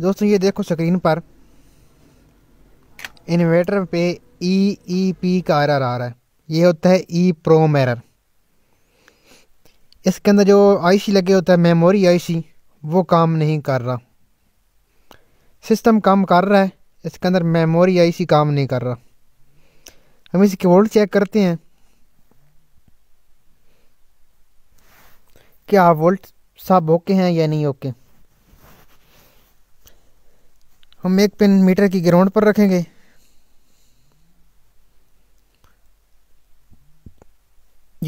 दोस्तों ये देखो स्क्रीन पर इन्वेटर पे ई ई पी का एरर आ रहा है ये होता है ई प्रोम एरर इसके अंदर जो आईसी लगे होता है मेमोरी आईसी वो काम नहीं कर रहा सिस्टम काम कर रहा है इसके अंदर मेमोरी आईसी काम नहीं कर रहा हम इसकी वोल्ट चेक करते हैं क्या वोल्ट सब ओके हैं या नहीं ओके हम एक पिन मीटर की ग्राउंड पर रखेंगे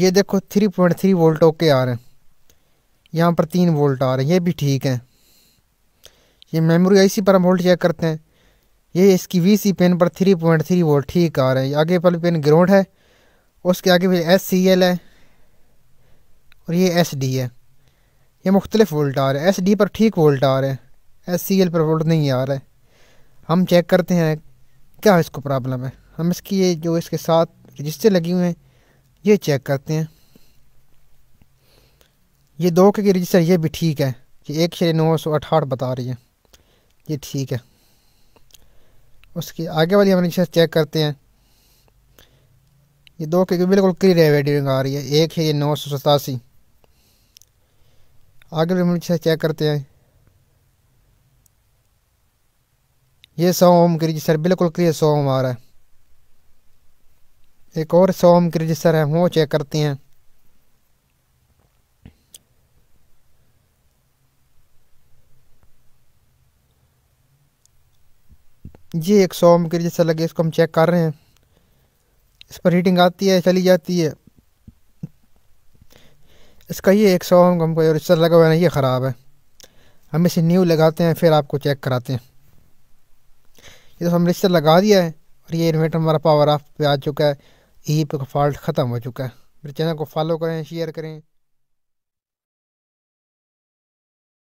ये देखो three point three volt okay आ रहे हैं यहाँ पर तीन वोल्ट आ रहे हैं ये भी ठीक है ये मेमोरी आईसी पर हम वोल्ट चेक करते हैं ये इसकी वीसी पेन पर थ्री पॉइंट थ्री वोल्ट ठीक आ रहे हैं आगे पर पेन ग्राउंड है उसके आगे फिर एस सी एल है और ये एस डी है ये मुख्तलिफ वोल्ट आ रहे हैं एस डी पर ठीक वोल्ट आ रहे हैं एस सी एल पर वोल्ट नहीं आ रहा है हम चेक करते हैं क्या इसको प्रॉब्लम है हम इसकी ये जो इसके साथ रजिस्टर लगी हुए हैं ये चेक करते हैं ये दो के रजिस्टर ये भी ठीक है कि एक शरीर नौ सौ अठाठ बता रही है ये ठीक है उसके आगे वाली हम रजिस्टर चेक करते हैं ये दो के बिल्कुल क्लियर है वेडिंग आ रही है एक है ये नौ सौ सतासी आगे वाली हम रजिस्टर चेक करते हैं ये सोम की रजिस्टर बिल्कुल क्लियर सोम आ रहा है एक और सोम की रजिस्टर है वो चेक करते हैं ये एक सोम की रजिस्टर लगे इसको हम चेक कर रहे हैं इस पर हीटिंग आती है चली जाती है इसका ये एक सौ हमको रजिस्टर लगा हुआ है ये ख़राब है हम इसे न्यू लगाते हैं फिर आपको चेक कराते हैं ये तो हमने इससे लगा दिया है और ये इन्वेटर हमारा पावर ऑफ पे आ चुका है यही पे फॉल्ट ख़त्म हो चुका है मेरे चैनल को फॉलो करें शेयर करें